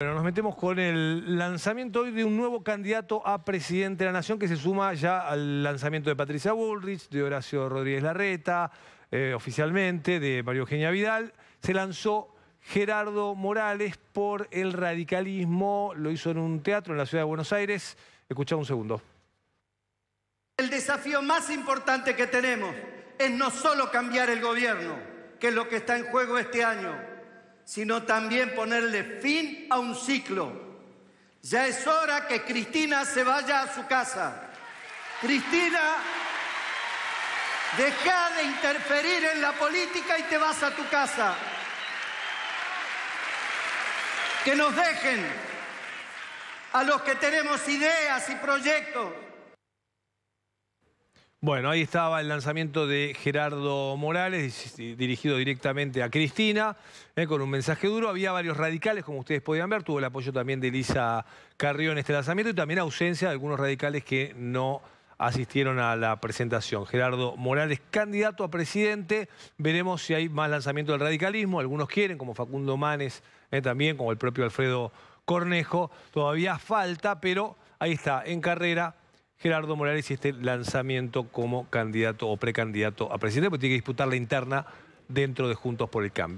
Bueno, nos metemos con el lanzamiento hoy de un nuevo candidato a presidente de la Nación que se suma ya al lanzamiento de Patricia Bullrich, de Horacio Rodríguez Larreta, eh, oficialmente, de Mario Eugenia Vidal. Se lanzó Gerardo Morales por el radicalismo, lo hizo en un teatro en la ciudad de Buenos Aires. Escucha un segundo. El desafío más importante que tenemos es no solo cambiar el gobierno, que es lo que está en juego este año, sino también ponerle fin a un ciclo. Ya es hora que Cristina se vaya a su casa. Cristina, deja de interferir en la política y te vas a tu casa. Que nos dejen a los que tenemos ideas y proyectos. Bueno, ahí estaba el lanzamiento de Gerardo Morales, dirigido directamente a Cristina, eh, con un mensaje duro. Había varios radicales, como ustedes podían ver, tuvo el apoyo también de Elisa Carrió en este lanzamiento y también ausencia de algunos radicales que no asistieron a la presentación. Gerardo Morales, candidato a presidente. Veremos si hay más lanzamiento del radicalismo. Algunos quieren, como Facundo Manes eh, también, como el propio Alfredo Cornejo. Todavía falta, pero ahí está, en carrera Gerardo Morales y este lanzamiento como candidato o precandidato a presidente, porque tiene que disputar la interna dentro de Juntos por el Cambio.